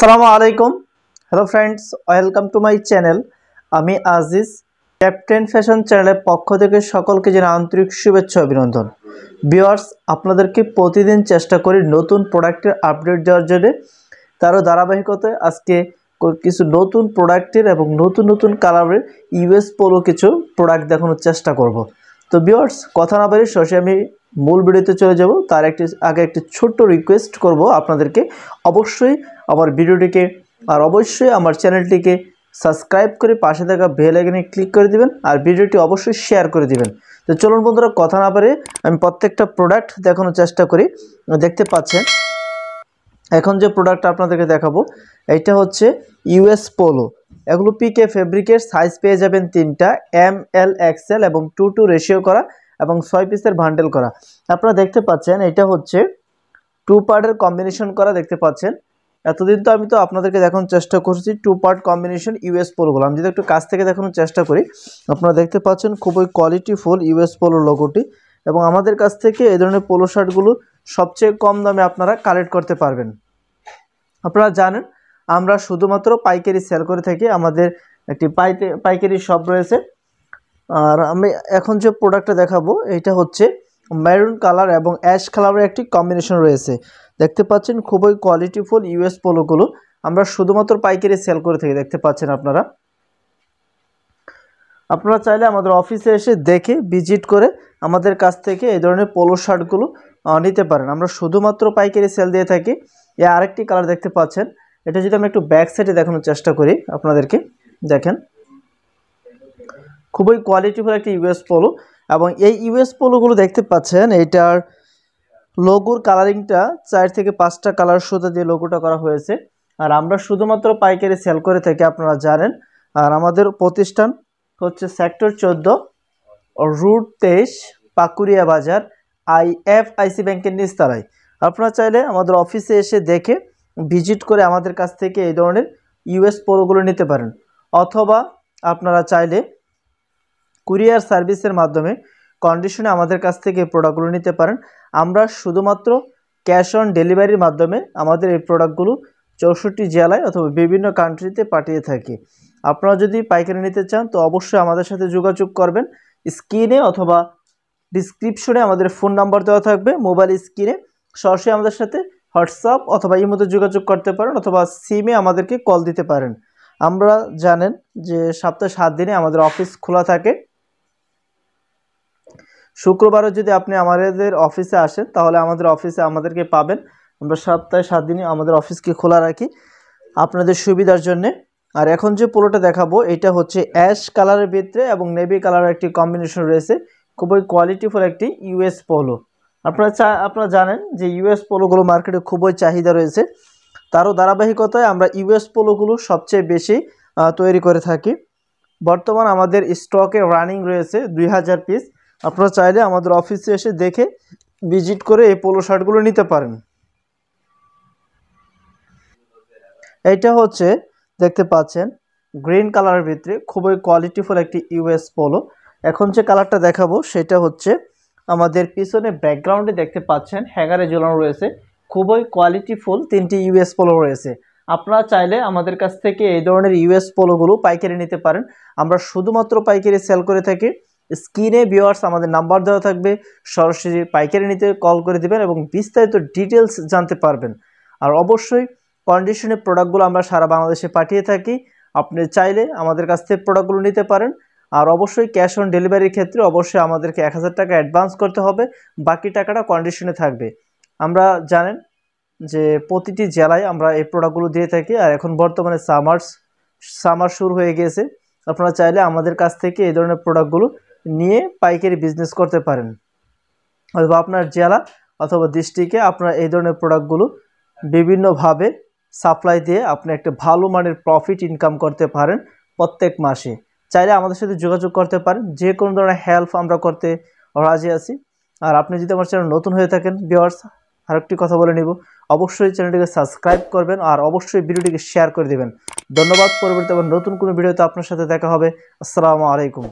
আসসালামু আলাইকুম hello friends welcome to my channel আমি আজিজ ক্যাপ্টেন ফ্যাশন চ্যানেলের পক্ষ থেকে সকলকে জানাই আন্তরিক শুভেচ্ছা অভিনন্দন বিওয়ার্স আপনাদেরকে প্রতিদিন চেষ্টা করি নতুন প্রোডাক্টের আপডেট দেওয়ার জন্য তারও ধারাবাহিকতায় আজকে কিছু নতুন প্রোডাক্টের এবং নতুন নতুন কালারের ইউএস পোলো কিছু প্রোডাক্ট দেখানোর চেষ্টা করব তো বিওয়ার্স কথা না বলি সরাসরি আমি মূল ভিডিওতে চলে যাব তার একটি আগে একটি ছোট্ট রিকোয়েস্ট করব আপনাদেরকে অবশ্যই আমার ভিডিওটিকে আর অবশ্যই আমার চ্যানেলটিকে সাবস্ক্রাইব করে পাশে থাকা ভেল আইকনে ক্লিক করে দিবেন আর ভিডিওটি অবশ্যই শেয়ার করে দিবেন তো চলুন বন্ধুরা কথা না পারে আমি প্রত্যেকটা প্রোডাক্ট দেখানোর চেষ্টা করি দেখতে পাচ্ছেন এখন যে প্রোডাক্ট আপনাদেরকে দেখাবো এটা হচ্ছে ইউএস পোলো এগুলো পিকে ফেব্রিকের সাইজ পেয়ে যাবেন তিনটা এম এল এক্সেল এবং টু টু রেশিও করা এবং ছয় পিসের বান্ডেল করা আপনারা দেখতে পাচ্ছেন এটা হচ্ছে টু পার্টের কম্বিনেশন করা দেখতে পাচ্ছেন এতদিন তো আমি তো আপনাদেরকে দেখানোর চেষ্টা করছি টু পার্ট কম্বিনেশন ইউএস পোলগুলো আমি যদি একটু কাছ থেকে দেখানোর চেষ্টা করি আপনারা দেখতে পাচ্ছেন খুবই কোয়ালিটি ফুল ইউএস পোলো লোগোটি এবং আমাদের কাছ থেকে এই ধরনের পোলো শার্টগুলো সবচেয়ে কম দামে আপনারা কালেক্ট করতে পারবেন আপনারা জানেন আমরা শুধুমাত্র পাইকারি সেল করে থাকি আমাদের একটি পাইকারি শপ রয়েছে আর আমি এখন যে প্রোডাক্টটা দেখাবো এটা হচ্ছে মেরুন কালার এবং অ্যাশ কালারের একটি কম্বিনেশন রয়েছে দেখতে পাচ্ছেন খুবই কোয়ালিটিফুল ইউএস পোলোগুলো আমরা শুধুমাত্র পাইকারি সেল করে থাকি দেখতে পাচ্ছেন আপনারা আপনারা চাইলে আমাদের অফিসে এসে দেখে ভিজিট করে আমাদের কাছ থেকে এই ধরনের পোলো শার্টগুলো নিতে পারেন আমরা শুধুমাত্র পাইকারি সেল দিয়ে থাকি এ আরেকটি কালার দেখতে পাচ্ছেন এটা যদি আমি একটু ব্যাক সাইডে দেখানোর চেষ্টা করি আপনাদেরকে দেখেন খুবই কোয়ালিটিফুল একটা ইউএস পোলো এবং এই ইউএস পোলোগুলো দেখতে পাচ্ছেন এটার লোগোর কালারিংটা চার থেকে পাঁচটা কালার সুতো দিয়ে লোগোটা করা হয়েছে আর আমরা শুধুমাত্র পাইকারি সেল করে থাকি আপনারা জানেন আর আমাদের প্রতিষ্ঠান হচ্ছে সেক্টর চোদ্দ রুট তেইশ পাকুরিয়া বাজার আই এফ আইসি ব্যাংকের নিস্তারায় আপনারা চাইলে আমাদের অফিসে এসে দেখে ভিজিট করে আমাদের কাছ থেকে এই ধরনের ইউএস পোলোগুলো নিতে পারেন অথবা আপনারা চাইলে কুরিয়ার সার্ভিসের মাধ্যমে কন্ডিশনে আমাদের কাছ থেকে প্রোডাক্টগুলো নিতে পারেন আমরা শুধুমাত্র ক্যাশ অন ডেলিভারির মাধ্যমে আমাদের এই প্রোডাক্টগুলো চৌষট্টি জেলায় অথবা বিভিন্ন কান্ট্রিতে পাঠিয়ে থাকি আপনারা যদি পাইকারি নিতে চান তো অবশ্যই আমাদের সাথে যোগাযোগ করবেন স্ক্রিনে অথবা ডিসক্রিপশনে আমাদের ফোন নাম্বার দেওয়া থাকবে মোবাইল স্ক্রিনে সরাসরি আমাদের সাথে হোয়াটসঅ্যাপ অথবা ইমোতে যোগাযোগ করতে পারেন অথবা সিমে আমাদেরকে কল দিতে পারেন আমরা জানেন যে সপ্তাহে সাত দিনে আমাদের অফিস খোলা থাকে শুক্রবারও যদি আপনি আমাদের অফিসে আসেন তাহলে আমাদের অফিসে আমাদেরকে পাবেন আমরা সপ্তাহে সাত দিনই আমাদের অফিসকে খোলা রাখি আপনাদের সুবিধার জন্যে আর এখন যে পোলোটা দেখাবো এটা হচ্ছে অ্যাশ কালারের ভিতরে এবং নেভি কালারের একটি কম্বিনেশন রয়েছে খুবই কোয়ালিটিফুল একটি ইউএস পোলো আপনারা চা আপনারা জানেন যে ইউএস পোলোগুলো মার্কেটে খুবই চাহিদা রয়েছে তারও ধারাবাহিকতায় আমরা ইউএস পোলোগুলো সবচেয়ে বেশি তৈরি করে থাকি বর্তমান আমাদের স্টকে রানিং রয়েছে দুই হাজার পিস আপনারা চাইলে আমাদের অফিসে এসে দেখে ভিজিট করে এই পোলো শার্টগুলো নিতে পারেন এইটা হচ্ছে দেখতে পাচ্ছেন গ্রিন কালারের ভিতরে খুবই কোয়ালিটিফুল একটি ইউএস পোলো এখন যে কালারটা দেখাবো সেটা হচ্ছে আমাদের পিছনে ব্যাকগ্রাউন্ডে দেখতে পাচ্ছেন হ্যাঙ্গারে ঝোলানো রয়েছে খুবই কোয়ালিটিফুল তিনটি ইউএস পোলো রয়েছে আপনারা চাইলে আমাদের কাছ থেকে এই ধরনের ইউএস পোলোগুলো পাইকারি নিতে পারেন আমরা শুধুমাত্র পাইকারি সেল করে থাকি স্ক্রিনে ভিওয়ার্স আমাদের নাম্বার দেওয়া থাকবে সরাসরি পাইকারি নিতে কল করে দেবেন এবং বিস্তারিত ডিটেলস জানতে পারবেন আর অবশ্যই কন্ডিশনের প্রোডাক্টগুলো আমরা সারা বাংলাদেশে পাঠিয়ে থাকি আপনি চাইলে আমাদের কাছ থেকে প্রোডাক্টগুলো নিতে পারেন আর অবশ্যই ক্যাশ অন ডেলিভারির ক্ষেত্রে অবশ্যই আমাদেরকে এক হাজার টাকা অ্যাডভান্স করতে হবে বাকি টাকাটা কন্ডিশনে থাকবে আমরা জানেন যে প্রতিটি জেলায় আমরা এই প্রোডাক্টগুলো দিয়ে থাকি আর এখন বর্তমানে সামার্স সামার শুরু হয়ে গিয়েছে আপনারা চাইলে আমাদের কাছ থেকে এই ধরনের প্রোডাক্টগুলো নিয়ে পাইকারি বিজনেস করতে পারেন অথবা আপনার জেলা অথবা ডিস্ট্রিক্টে আপনার এই ধরনের প্রোডাক্টগুলো বিভিন্নভাবে সাপ্লাই দিয়ে আপনি একটা ভালো মানের প্রফিট ইনকাম করতে পারেন প্রত্যেক মাসে চাইলে আমাদের সাথে যোগাযোগ করতে পারেন যে কোনো ধরনের হেল্প আমরা করতে রাজি আছি আর আপনি যদি আমার চ্যানেল নতুন হয়ে থাকেন আর একটি কথা বলে নিব অবশ্যই চ্যানেলটিকে সাবস্ক্রাইব করবেন আর অবশ্যই ভিডিওটিকে শেয়ার করে দেবেন ধন্যবাদ পরবর্তী আবার নতুন কোনো ভিডিওতে আপনার সাথে দেখা হবে আসসালামু আলাইকুম